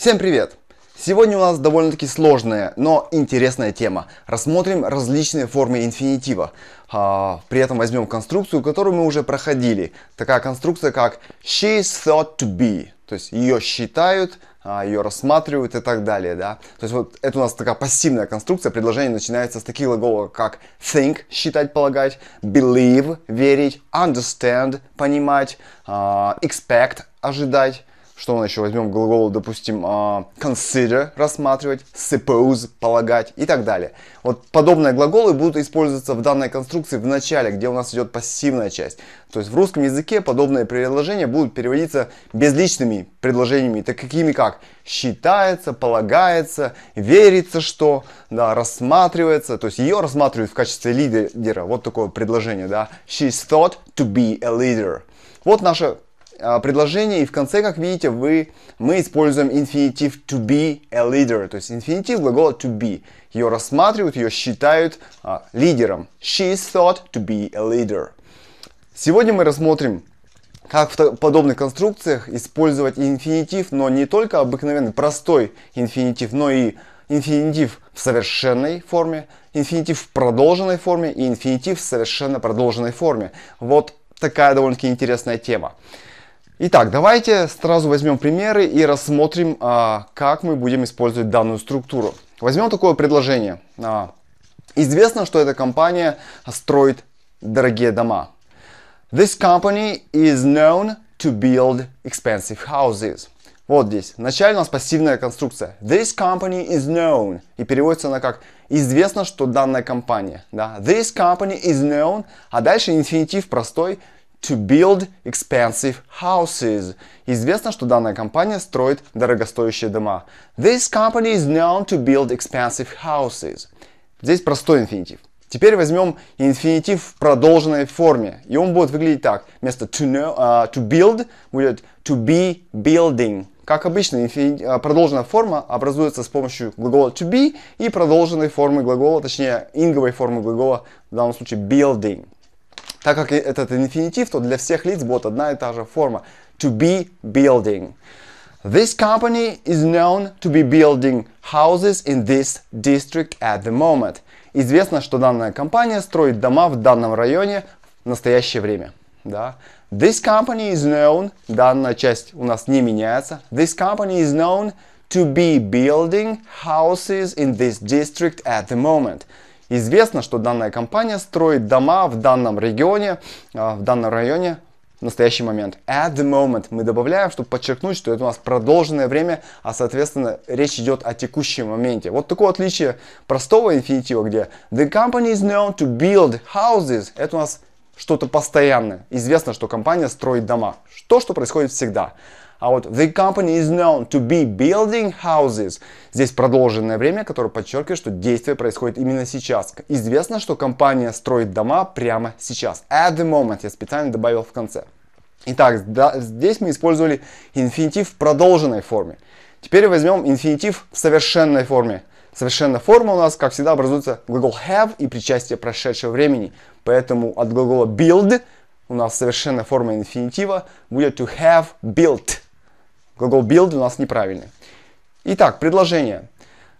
Всем привет! Сегодня у нас довольно-таки сложная, но интересная тема. Рассмотрим различные формы инфинитива. А, при этом возьмем конструкцию, которую мы уже проходили. Такая конструкция, как she is thought to be. То есть ее считают, а, ее рассматривают и так далее. Да? То есть вот это у нас такая пассивная конструкция. Предложение начинается с таких глаголов, как think – считать, полагать, believe – верить, understand – понимать, а, expect – ожидать, что мы еще возьмем глагол, допустим, а, consider рассматривать, suppose полагать и так далее. Вот подобные глаголы будут использоваться в данной конструкции в начале, где у нас идет пассивная часть. То есть в русском языке подобные предложения будут переводиться безличными предложениями, так какими как считается, полагается, верится что, да, рассматривается, то есть ее рассматривают в качестве лидера. Вот такое предложение, да. She's thought to be a leader. Вот наше а, предложение, и в конце, как видите, вы, мы используем инфинитив to be a leader, то есть инфинитив глагола to be. Ее рассматривают, ее считают а, лидером. She is thought to be a leader. Сегодня мы рассмотрим, как в подобных конструкциях использовать инфинитив, но не только обыкновенный, простой инфинитив, но и инфинитив в совершенной форме, инфинитив в продолженной форме и инфинитив в совершенно продолженной форме. Вот такая довольно-таки интересная тема. Итак, давайте сразу возьмем примеры и рассмотрим, а, как мы будем использовать данную структуру. Возьмем такое предложение. А, известно, что эта компания строит дорогие дома. This company is known to build expensive houses. Вот здесь. Вначале у нас пассивная конструкция. This company is known. И переводится она как «известно, что данная компания». Да? This company is known. А дальше инфинитив простой – to build expensive houses. Известно, что данная компания строит дорогостоящие дома. This company is known to build expensive houses. Здесь простой инфинитив. Теперь возьмем инфинитив в продолженной форме. И он будет выглядеть так. Вместо to, know, uh, to build будет to be building. Как обычно, а, продолженная форма образуется с помощью глагола to be и продолженной формы глагола, точнее инговой формы глагола, в данном случае building. Так как этот инфинитив, то для всех лиц будет одна и та же форма. To be building. This company is known to be building houses in this district at the moment. Известно, что данная компания строит дома в данном районе в настоящее время. Да? This company is known, данная часть у нас не меняется. This company is known to be building houses in this district at the moment. Известно, что данная компания строит дома в данном регионе, а, в данном районе в настоящий момент. At the moment мы добавляем, чтобы подчеркнуть, что это у нас продолженное время, а соответственно речь идет о текущем моменте. Вот такое отличие простого инфинитива, где the company is known to build houses, это у нас что-то постоянное. Известно, что компания строит дома. То, что происходит всегда. А вот the company is known to be building houses. Здесь продолженное время, которое подчеркивает, что действие происходит именно сейчас. Известно, что компания строит дома прямо сейчас. At the moment. Я специально добавил в конце. Итак, да, здесь мы использовали инфинитив в продолженной форме. Теперь возьмем инфинитив в совершенной форме. Совершенная форма у нас, как всегда, образуется глагол have и причастие прошедшего времени. Поэтому от глагола build у нас совершенная форма инфинитива будет to have built. Глагол build у нас неправильный. Итак, предложение.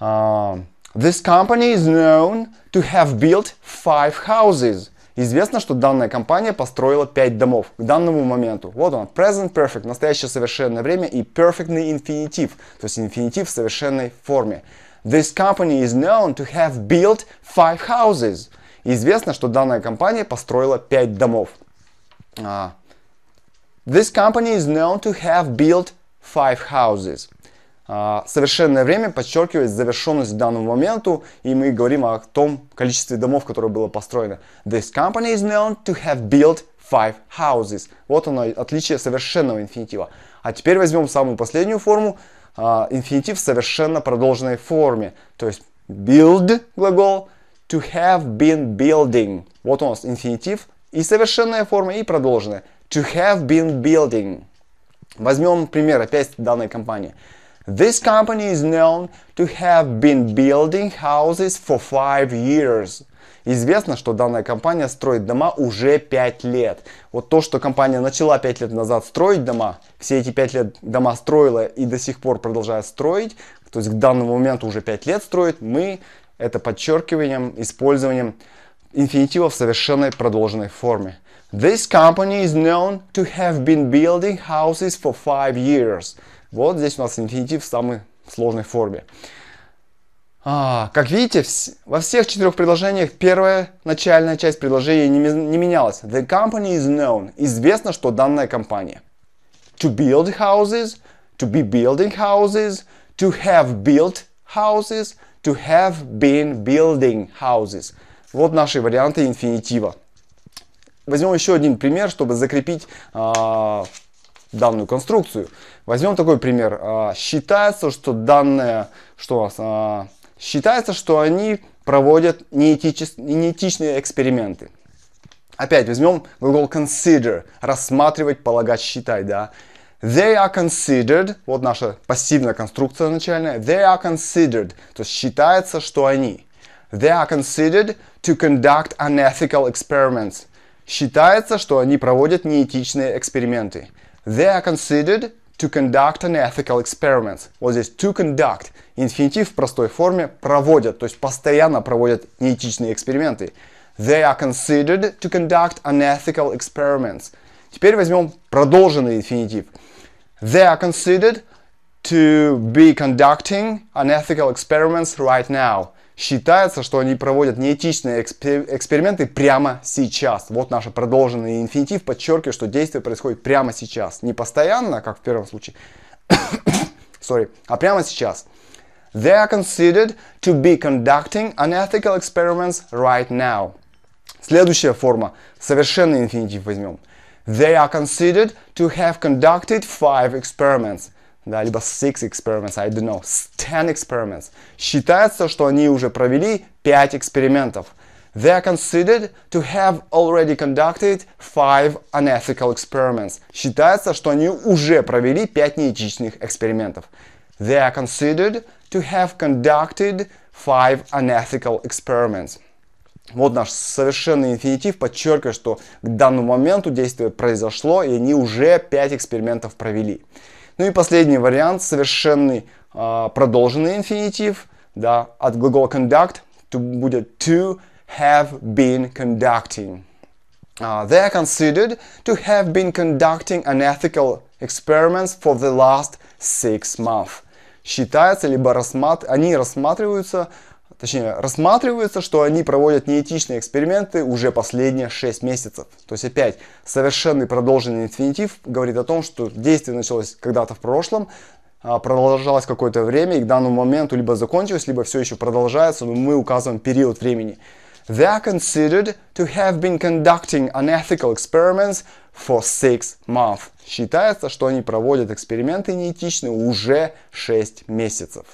Uh, This company is known to have built five houses. Известно, что данная компания построила 5 домов к данному моменту. Вот он, present perfect, настоящее совершенное время и perfectный инфинитив, то есть инфинитив в совершенной форме. This company is known to have built five houses. Известно, что данная компания построила 5 домов. Uh, this company is known to have built Five Houses. А, совершенное время подчеркивает завершенность данного моменту, и мы говорим о том количестве домов, которое было построено. This company is known to have built five houses. Вот оно, отличие совершенного инфинитива. А теперь возьмем самую последнюю форму, а, инфинитив в совершенно продолженной форме. То есть build глагол, to have been building. Вот у нас инфинитив и совершенная форма, и продолженная. To have been building. Возьмем пример опять данной компании. This company is known to have been building houses for five years. Известно, что данная компания строит дома уже 5 лет. Вот то, что компания начала 5 лет назад строить дома, все эти 5 лет дома строила и до сих пор продолжает строить, то есть к данному моменту уже 5 лет строит, мы это подчеркиванием, использованием инфинитива в совершенной продолженной форме. This company is known to have been building houses for five years. Вот здесь у нас инфинитив в самой сложной форме. А, как видите, во всех четырех предложениях первая начальная часть предложения не, не менялась. The company is known. Известно, что данная компания. To build houses, to be building houses, to have built houses, to have been building houses. Вот наши варианты инфинитива. Возьмем еще один пример, чтобы закрепить э, данную конструкцию. Возьмем такой пример. Э, считается, что данные, что э, считается, что они проводят неэтичес, неэтичные эксперименты. Опять возьмем глагол consider, рассматривать, полагать, считать, да. They are considered, вот наша пассивная конструкция начальная, they are considered, то есть считается, что они. They are considered to conduct unethical experiments, Считается, что они проводят неэтичные эксперименты. They are considered to conduct unethical experiments. Вот здесь to conduct. Инфинитив в простой форме проводят, то есть постоянно проводят неэтичные эксперименты. They are considered to conduct unethical experiments. Теперь возьмем продолженный инфинитив. They are considered to be conducting unethical experiments right now считается, что они проводят неэтичные экспер- эксперименты прямо сейчас. Вот наш продолженный инфинитив подчеркивает, что действие происходит прямо сейчас. Не постоянно, как в первом случае, sorry, а прямо сейчас. They are considered to be conducting unethical experiments right now. Следующая форма. Совершенный инфинитив возьмем. They are considered to have conducted five experiments – да, либо six experiments, I don't know, ten experiments. Считается, что они уже провели 5 экспериментов. They are considered to have already conducted five unethical experiments. Считается, что они уже провели 5 неэтичных экспериментов. They are considered to have conducted five unethical experiments. Вот наш совершенный инфинитив подчеркивает, что к данному моменту действие произошло, и они уже 5 экспериментов провели. Ну и последний вариант, совершенный э, продолженный инфинитив, да, от глагола conduct to, будет to have been conducting. Uh, they are considered to have been conducting unethical experiments for the last six months. Считается, либо рассмат... они рассматриваются точнее рассматривается, что они проводят неэтичные эксперименты уже последние 6 месяцев. То есть опять совершенный продолженный инфинитив говорит о том, что действие началось когда-то в прошлом, а, продолжалось какое-то время и к данному моменту либо закончилось, либо все еще продолжается, но мы указываем период времени. They are considered to have been conducting unethical experiments for six months. Считается, что они проводят эксперименты неэтичные уже 6 месяцев.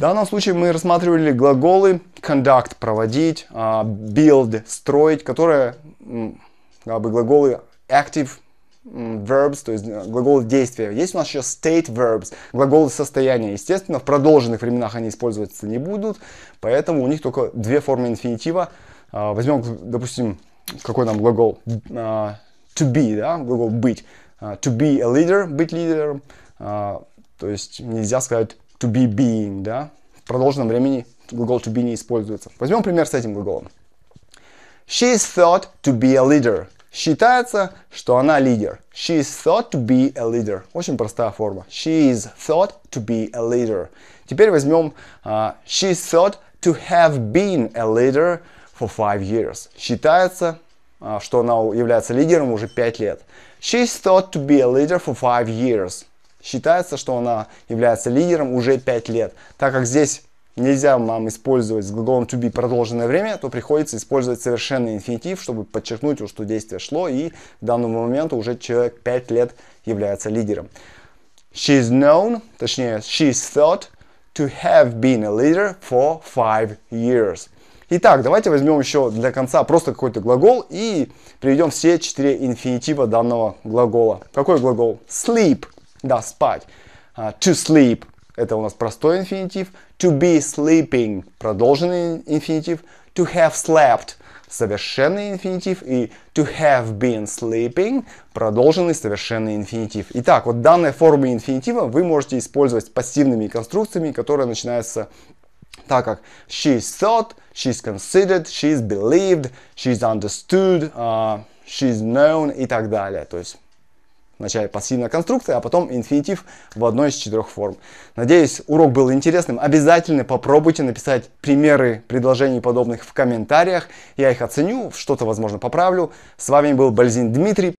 В данном случае мы рассматривали глаголы conduct – проводить, а, build – строить, которые как бы глаголы active verbs, то есть э, глаголы действия. Есть у нас еще state verbs, глаголы состояния. Естественно, в продолженных временах они использоваться не будут, поэтому у них только две формы инфинитива. А, Возьмем, допустим, какой нам глагол а, to be, да, глагол быть. To be a leader, быть лидером. То есть нельзя сказать to be being, да, продолженном времени глагол to be не используется. Возьмем пример с этим глаголом. She is thought to be a leader. Считается, что она лидер. She is thought to be a leader. Очень простая форма. She is thought to be a leader. Теперь возьмем uh, She is thought to have been a leader for five years. Считается, uh, что она является лидером уже пять лет. She is thought to be a leader for five years считается, что она является лидером уже 5 лет. Так как здесь нельзя нам использовать с глаголом to be продолженное время, то приходится использовать совершенный инфинитив, чтобы подчеркнуть, что действие шло, и к данному моменту уже человек 5 лет является лидером. She's known, точнее, she's thought to have been a leader for five years. Итак, давайте возьмем еще для конца просто какой-то глагол и приведем все четыре инфинитива данного глагола. Какой глагол? Sleep. Да, спать. А, to sleep – это у нас простой инфинитив. To be sleeping – продолженный инфинитив. To have slept – совершенный инфинитив. И to have been sleeping – продолженный совершенный инфинитив. Итак, вот данные формы инфинитива вы можете использовать с пассивными конструкциями, которые начинаются так как she's thought, she's considered, she's believed, she's understood, uh, she's known и так далее. То есть Вначале пассивная конструкция, а потом инфинитив в одной из четырех форм. Надеюсь, урок был интересным. Обязательно попробуйте написать примеры предложений подобных в комментариях. Я их оценю, что-то, возможно, поправлю. С вами был Бальзин Дмитрий.